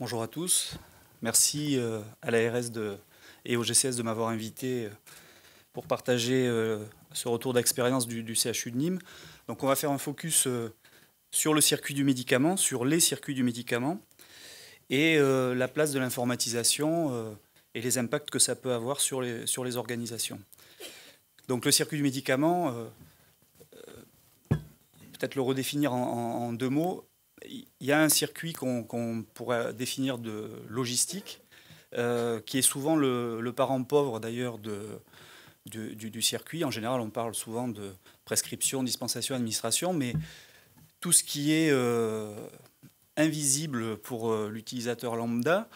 Bonjour à tous. Merci euh, à l'ARS et au GCS de m'avoir invité euh, pour partager euh, ce retour d'expérience du, CHU de Nîmes. Donc on va faire un focus sur le circuit du médicament, sur les circuits du médicament et la place de l'informatisation et les impacts que ça peut avoir sur les, sur les organisations. Donc le circuit du médicament, peut-être le redéfinir en deux mots, il y a un circuit qu'on pourrait définir de logistique, euh, qui est souvent le, parent pauvre d'ailleurs du, circuit. En général, on parle souvent de prescription, dispensation, administration, mais tout ce qui est euh, invisible pour euh, l'utilisateur lambda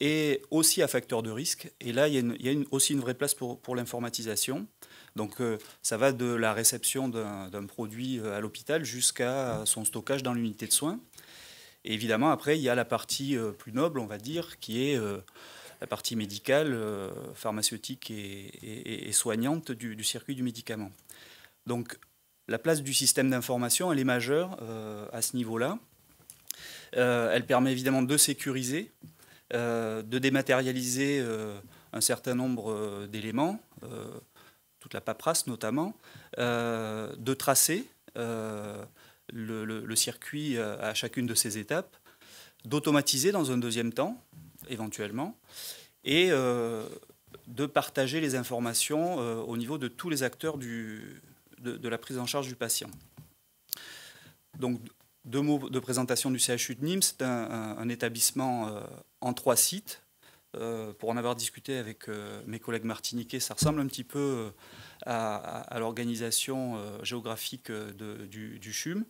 est aussi un facteur de risque. Et là, il y a, aussi une vraie place pour l'informatisation. Donc euh, ça va de la réception d'un produit euh, à l'hôpital jusqu'à son stockage dans l'unité de soins. Et évidemment, après, il y a la partie euh, plus noble, on va dire, qui est la partie médicale, pharmaceutique et, soignante du, circuit du médicament. Donc la place du système d'information, elle est majeure à ce niveau-là. elle permet évidemment de sécuriser, de dématérialiser un certain nombre d'éléments toute la paperasse notamment, euh, de tracer euh, le, circuit euh, à chacune de ces étapes, d'automatiser dans un deuxième temps, éventuellement, et de partager les informations au niveau de tous les acteurs de, la prise en charge du patient. Donc, deux mots de présentation du CHU de Nîmes. C'est un, établissement en trois sites, euh, pour en avoir discuté avec euh, mes collègues martiniquais, ça ressemble un petit peu euh, à, l'organisation géographique du, CHUM.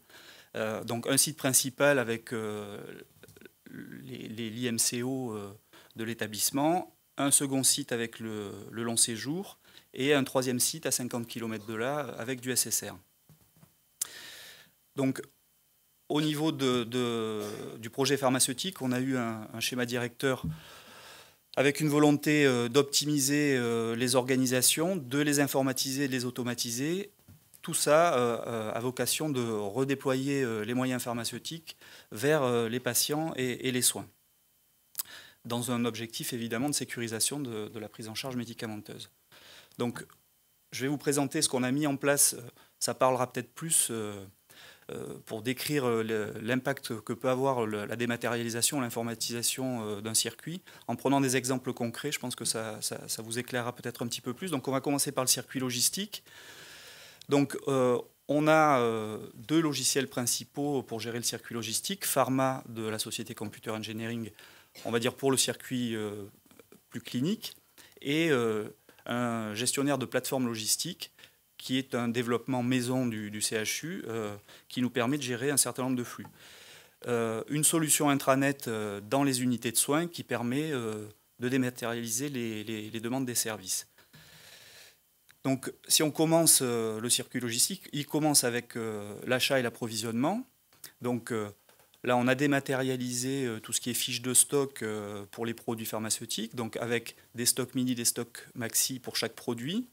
donc un site principal avec les, l'IMCO de l'établissement, un second site avec le, long séjour et un troisième site à 50 km de là avec du SSR. Donc au niveau du projet pharmaceutique, on a eu un schéma directeur avec une volonté euh, d'optimiser euh, les organisations, de les informatiser, de les automatiser. Tout ça euh, a vocation de redéployer les moyens pharmaceutiques vers les patients et les soins, dans un objectif évidemment de sécurisation de la prise en charge médicamenteuse. Donc, je vais vous présenter ce qu'on a mis en place. Ça parlera peut-être plus euh, pour décrire euh, l'impact que peut avoir la dématérialisation, l'informatisation euh, d'un circuit. En prenant des exemples concrets, je pense que ça, vous éclairera peut-être un petit peu plus. Donc on va commencer par le circuit logistique. Donc on a deux logiciels principaux pour gérer le circuit logistique. Pharma de la société Computer Engineering, on va dire pour le circuit plus clinique, et un gestionnaire de plateforme logistique qui est un développement maison du, CHU euh, qui nous permet de gérer un certain nombre de flux. Euh, une solution intranet euh, dans les unités de soins qui permet de dématérialiser les, demandes des services. Donc, si on commence le circuit logistique, il commence avec l'achat et l'approvisionnement. Donc, là, on a dématérialisé tout ce qui est fiche de stock pour les produits pharmaceutiques, donc avec des stocks mini, des stocks maxi pour chaque produit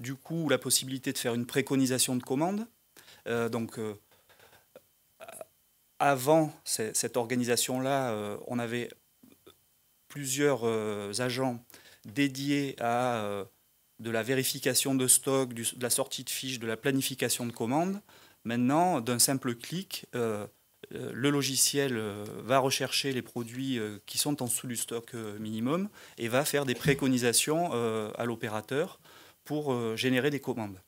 du coup la possibilité de faire une préconisation de commande. Euh, donc, euh, avant cette organisation-là, euh, on avait plusieurs agents dédiés à de la vérification de stock, de la sortie de fiches, de la planification de commande. Maintenant, d'un simple clic, le logiciel va rechercher les produits qui sont en dessous du stock minimum et va faire des préconisations à l'opérateur pour euh, générer des commandes.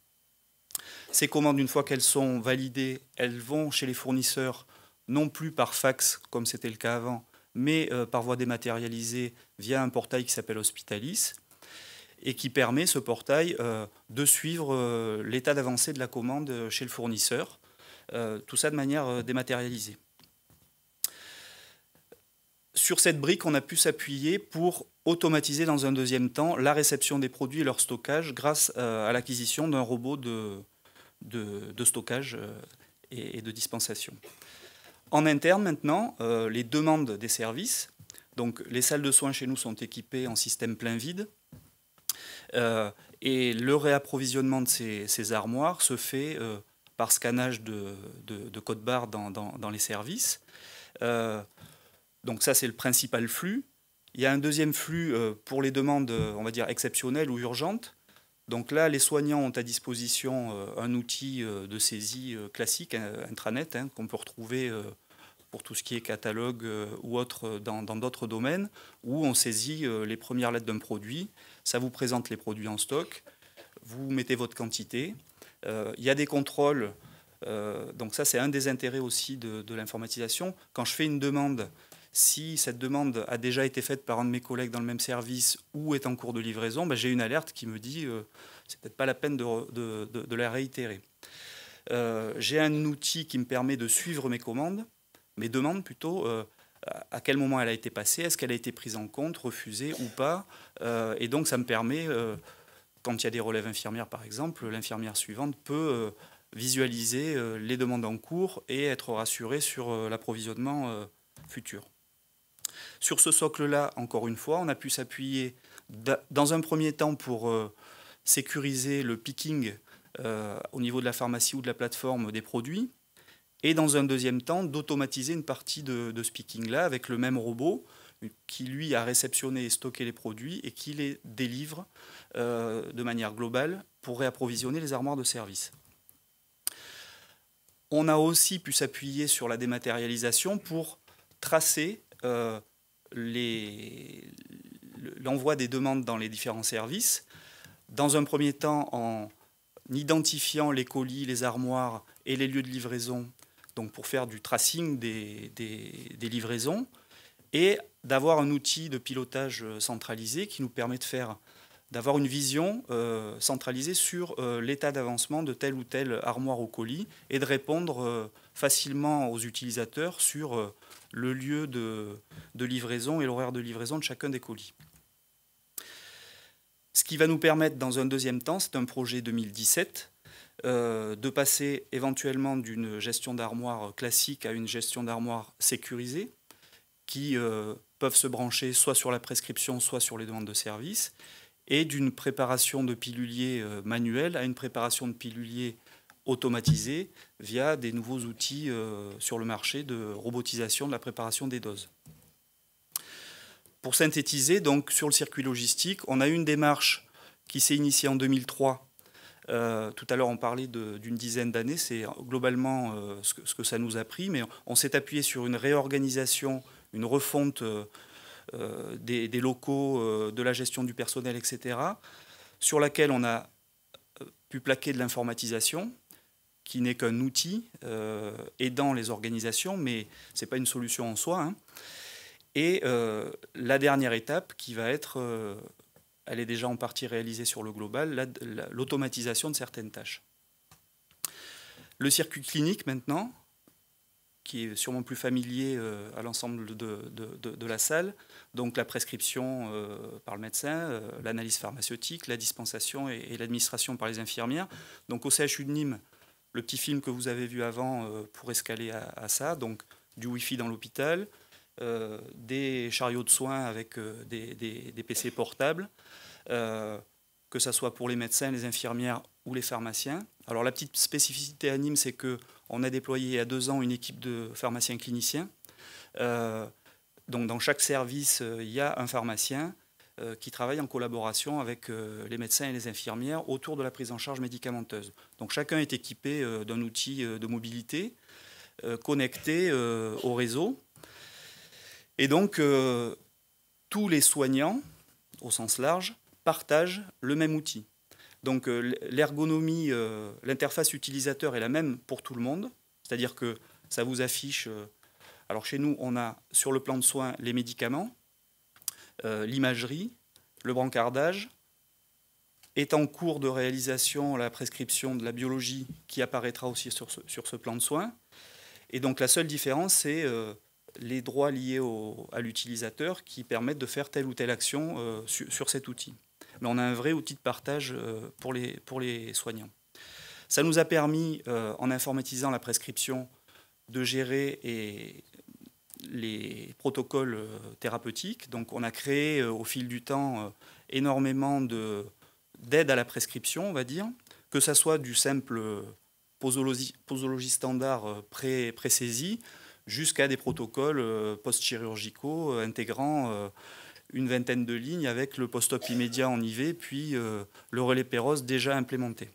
Ces commandes, une fois qu'elles sont validées, elles vont chez les fournisseurs, non plus par fax, comme c'était le cas avant, mais euh, par voie dématérialisée via un portail qui s'appelle Hospitalis, et qui permet, ce portail, euh, de suivre l'état d'avancée de la commande chez le fournisseur, tout ça de manière dématérialisée sur cette brique, on a pu s'appuyer pour automatiser dans un deuxième temps la réception des produits et leur stockage grâce euh, à l'acquisition d'un robot de, de, stockage euh, et, de dispensation. En interne maintenant, euh, les demandes des services. Donc les salles de soins chez nous sont équipées en système plein vide. et le réapprovisionnement de ces, armoires se fait par scannage de, de, de code barre dans, les services. Donc ça, c'est le principal flux. Il y a un deuxième flux euh, pour les demandes, euh, on va dire, exceptionnelles ou urgentes. Donc là, les soignants ont à disposition euh, un outil de saisie classique, hein, intranet, hein, qu'on peut retrouver pour tout ce qui est catalogue ou autre dans d'autres domaines, où on saisit les premières lettres d'un produit, ça vous présente les produits en stock, vous mettez votre quantité. il y a des contrôles, donc ça c'est un des intérêts aussi de l'informatisation. Quand je fais une demande, si cette demande a déjà été faite par un de mes collègues dans le même service ou est en cours de livraison, ben, j'ai une alerte qui me dit euh, ce n'est peut-être pas la peine de, la réitérer. Euh, j'ai un outil qui me permet de suivre mes commandes, mes demandes plutôt. Euh, à quel moment elle a été passée, est-ce qu'elle a été prise en compte, refusée ou pas. et donc ça me permet, quand il y a des relèves infirmières par exemple, l'infirmière suivante peut visualiser les demandes en cours et être rassurée sur l'approvisionnement futur. Sur ce socle-là, encore une fois, on a pu s'appuyer dans un premier temps pour euh, sécuriser le picking euh, au niveau de la pharmacie ou de la plateforme des produits, et dans un deuxième temps d'automatiser une partie de, ce picking-là avec le même robot euh, qui lui a réceptionné et stocké les produits et qui les délivre de manière globale pour réapprovisionner les armoires de service. On a aussi pu s'appuyer sur la dématérialisation pour tracer euh, l'envoi des demandes dans les différents services, dans un premier temps en identifiant les colis, les armoires et les lieux de livraison, donc pour faire du tracing des, des livraisons, et d'avoir un outil de pilotage euh, centralisé qui nous permet de faire d'avoir une vision euh, centralisée sur euh, l'état d'avancement de telle ou telle armoire au colis et de répondre euh, facilement aux utilisateurs sur le lieu de, livraison et l'horaire de livraison de chacun des colis. Ce qui va nous permettre, dans un deuxième temps, c'est un projet 2017, de passer éventuellement d'une gestion d'armoire classique à une gestion d'armoire sécurisée, qui peuvent se brancher soit sur la prescription, soit sur les demandes de service, et d'une préparation de pilulier euh, manuel à une préparation de pilulier automatisée via des nouveaux outils euh, sur le marché de robotisation de la préparation des doses. Pour synthétiser, donc sur le circuit logistique, on a une démarche qui s'est initiée en 2003 euh, tout à l'heure, on parlait d'une dizaine d'années. C'est globalement ce, que, ça nous a pris, mais on, s'est appuyé sur une réorganisation, une refonte euh, des, locaux, euh, de la gestion du personnel, etc., sur laquelle on a euh, pu plaquer de l'informatisation, qui n'est qu'un outil aidant les organisations, mais ce n'est pas une solution en soi. Hein. Et la dernière étape qui va être, elle est déjà en partie réalisée sur le global, l'automatisation de certaines tâches. Le circuit clinique maintenant, qui est sûrement plus familier euh, à l'ensemble de, la salle. Donc la prescription euh, par le médecin, euh, l'analyse pharmaceutique, la dispensation et, l'administration par les infirmières. Donc au CHU de Nîmes, le petit film que vous avez vu avant pour escaler à, ça, donc du Wi-Fi dans l'hôpital, des chariots de soins avec des, des, PC portables que ce soit pour les médecins, les infirmières ou les pharmaciens. Alors la petite spécificité à Nîmes, c'est qu'on a déployé il y a deux ans une équipe de pharmaciens cliniciens. Euh, donc dans chaque service, euh, il y a un pharmacien euh, qui travaille en collaboration avec les médecins et les infirmières autour de la prise en charge médicamenteuse. Donc chacun est équipé d'un outil de mobilité connecté au réseau. Et donc tous les soignants, au sens large, partagent le même outil. Donc euh, l'ergonomie, euh, l'interface utilisateur est la même pour tout le monde, c'est-à-dire que ça vous affiche... Euh, alors chez nous, on a sur le plan de soins les médicaments, l'imagerie, le brancardage, est en cours de réalisation la prescription de la biologie qui apparaîtra aussi sur ce, plan de soins. Et donc la seule différence, c'est les droits liés à l'utilisateur qui permettent de faire telle ou telle action sur cet outil mais on a un vrai outil de partage euh, pour les, pour les soignants. Ça nous a permis, euh, en informatisant la prescription, de gérer les protocoles euh, thérapeutiques. Donc on a créé au fil du temps énormément d'aide à la prescription, on va dire, que ça soit du simple posologie, standard pré-saisie jusqu'à des protocoles post-chirurgicaux intégrant une vingtaine de lignes avec le post-op immédiat en IV, puis euh, le relais Péros déjà implémenté.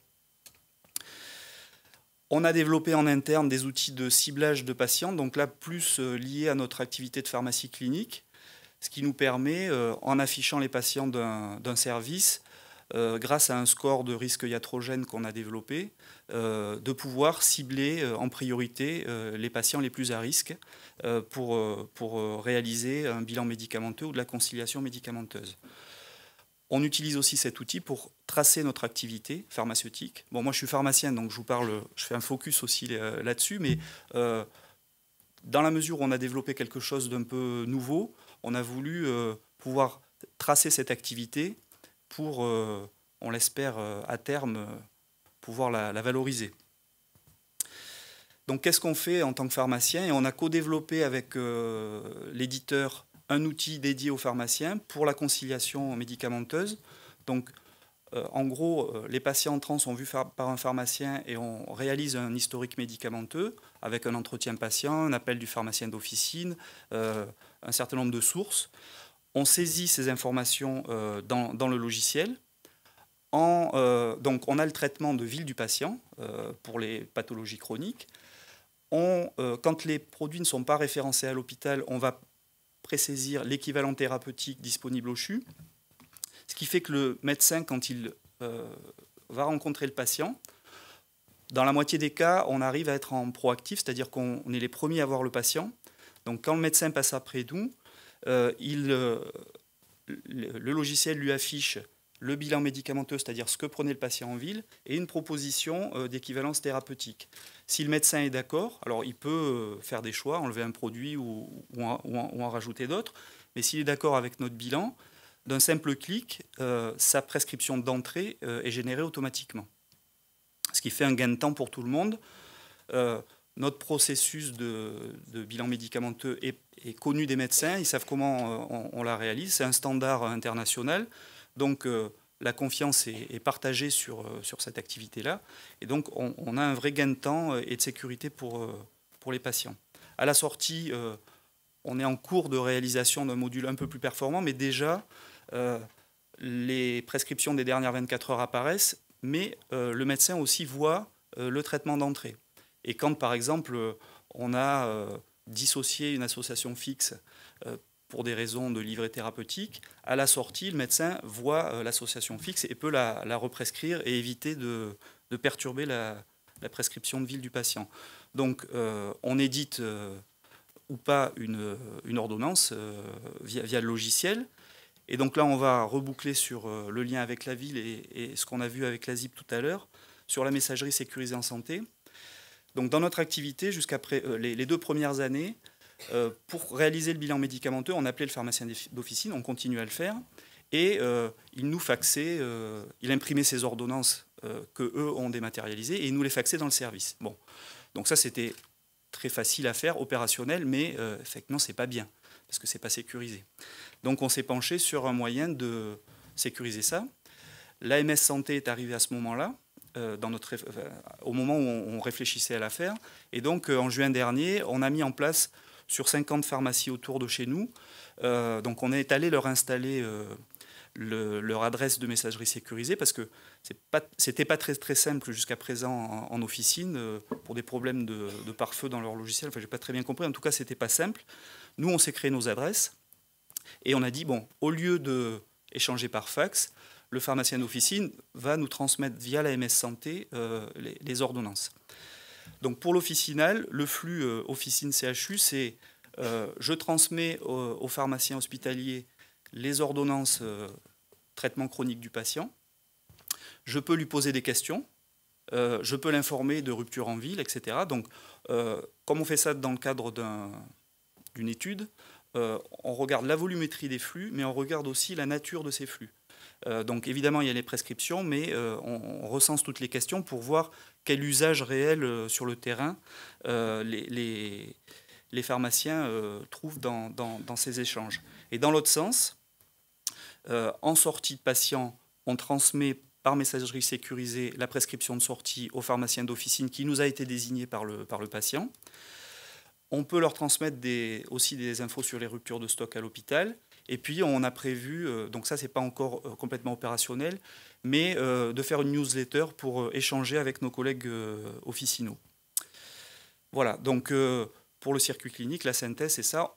On a développé en interne des outils de ciblage de patients, donc là plus euh, liés à notre activité de pharmacie clinique, ce qui nous permet, euh, en affichant les patients d'un service, euh, grâce à un score de risque iatrogène qu'on a développé, euh, de pouvoir cibler euh, en priorité les patients les plus à risque pour, réaliser un bilan médicamenteux ou de la conciliation médicamenteuse. On utilise aussi cet outil pour tracer notre activité pharmaceutique. Bon, moi je suis pharmacien, donc je vous parle, je fais un focus aussi là-dessus, mais dans la mesure où on a développé quelque chose d'un peu nouveau, on a voulu pouvoir tracer cette activité pour, euh, on l'espère euh, à terme, euh, pouvoir la, valoriser. Donc qu'est-ce qu'on fait en tant que pharmacien Et on a co-développé avec l'éditeur un outil dédié aux pharmaciens pour la conciliation médicamenteuse. Donc, en gros, les patients entrants sont vus par un pharmacien et on réalise un historique médicamenteux avec un entretien patient, un appel du pharmacien d'officine, un certain nombre de sources on saisit ces informations euh, dans, le logiciel. Euh, donc on a le traitement de ville du patient euh, pour les pathologies chroniques. quand les produits ne sont pas référencés à l'hôpital, on va présaisir l'équivalent thérapeutique disponible au CHU, ce qui fait que le médecin, quand il va rencontrer le patient, dans la moitié des cas, on arrive à être en proactif, c'est-à-dire qu'on est les premiers à voir le patient. Donc quand le médecin passe après nous, euh, il, euh, le logiciel lui affiche le bilan médicamenteux, c'est-à-dire ce que prenait le patient en ville, et une proposition euh, d'équivalence thérapeutique. Si le médecin est d'accord, alors il peut faire des choix, enlever un produit ou, en, rajouter d'autres, mais s'il est d'accord avec notre bilan, d'un simple clic, sa prescription d'entrée est générée automatiquement. Ce qui fait un gain de temps pour tout le monde notre processus de, bilan médicamenteux est, connu des médecins, ils savent comment euh, on, la réalise, c'est un standard international. Donc euh, la confiance est, partagée sur, euh, sur cette activité-là. Et donc on, a un vrai gain de temps et de sécurité pour, pour les patients. À la sortie, on est en cours de réalisation d'un module un peu plus performant, mais déjà, les prescriptions des dernières 24 heures apparaissent, mais le médecin aussi voit le traitement d'entrée. Et quand, par exemple, euh, on a euh, dissocié une association fixe euh, pour des raisons de livret thérapeutique, à la sortie, le médecin voit l'association fixe et peut la, represcrire et éviter de, perturber la, prescription de ville du patient. Donc, on édite ou pas une, ordonnance via, le logiciel. Et donc là, on va reboucler sur le lien avec la ville et ce qu'on a vu avec la ZIP tout à l'heure, sur la messagerie sécurisée en santé. Donc dans notre activité, jusqu'après euh, les, deux premières années, euh, pour réaliser le bilan médicamenteux, on appelait le pharmacien d'officine, on continuait à le faire, et euh, il nous faxait, il imprimait ses ordonnances que eux ont dématérialisées, et il nous les faxait dans le service. Bon, donc ça c'était très facile à faire, opérationnel, mais effectivement c'est pas bien, parce que c'est pas sécurisé. Donc on s'est penché sur un moyen de sécuriser ça. L'AMS Santé est arrivé à ce moment-là, euh, euh, au moment où on, réfléchissait à l'affaire. Et donc, euh, en juin dernier, on a mis en place sur 50 pharmacies autour de chez nous. donc, on est allé leur installer leur adresse de messagerie sécurisée parce que ce pas, pas très, très simple jusqu'à présent en, officine pour des problèmes de, de pare-feu dans leur logiciel. Enfin, j'ai pas très bien compris. En tout cas, c'était pas simple. Nous, on s'est créé nos adresses et on a dit bon, au lieu d'échanger par fax, le pharmacien d'officine va nous transmettre via la MS Santé euh, les, ordonnances. Donc pour l'officinal, le flux euh, officine-CHU, c'est euh, je transmets au pharmacien hospitalier les ordonnances traitement chronique du patient, je peux lui poser des questions, je peux l'informer de rupture en ville, etc. Donc comme on fait ça dans le cadre d'une étude, on regarde la volumétrie des flux, mais on regarde aussi la nature de ces flux. Euh, donc évidemment, il y a les prescriptions, mais euh, on, recense toutes les questions pour voir quel usage réel euh, sur le terrain les, pharmaciens trouvent dans, ces échanges. Et dans l'autre sens, en sortie de patient, on transmet par messagerie sécurisée la prescription de sortie au pharmacien d'officine qui nous a été désigné par le, patient. On peut leur transmettre aussi des infos sur les ruptures de stock à l'hôpital. Et puis, on a prévu, euh, donc ça, c'est pas encore euh, complètement opérationnel, mais euh, de faire une newsletter pour échanger avec nos collègues officinaux. Voilà, donc pour le circuit clinique, la synthèse, c'est ça.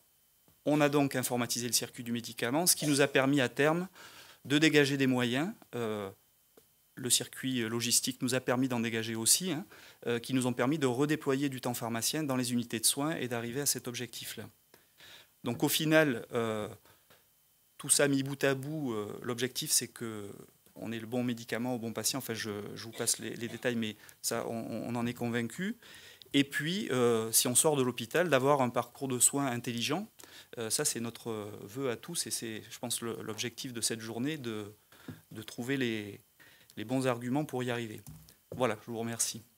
On a donc informatisé le circuit du médicament, ce qui nous a permis à terme de dégager des moyens. le circuit logistique nous a permis d'en dégager aussi, hein, qui nous ont permis de redéployer du temps pharmacien dans les unités de soins et d'arriver à cet objectif-là. Donc au final, tout ça mis bout à bout, euh, l'objectif c'est que on ait le bon médicament au bon patient. Enfin, je, vous passe les, détails, mais ça, on, en est convaincu. Et puis, euh, si on sort de l'hôpital, d'avoir un parcours de soins intelligent. Euh, ça, c'est notre vœu à tous et c'est, je pense, l'objectif de cette journée, de, de trouver les bons arguments pour y arriver. Voilà, je vous remercie.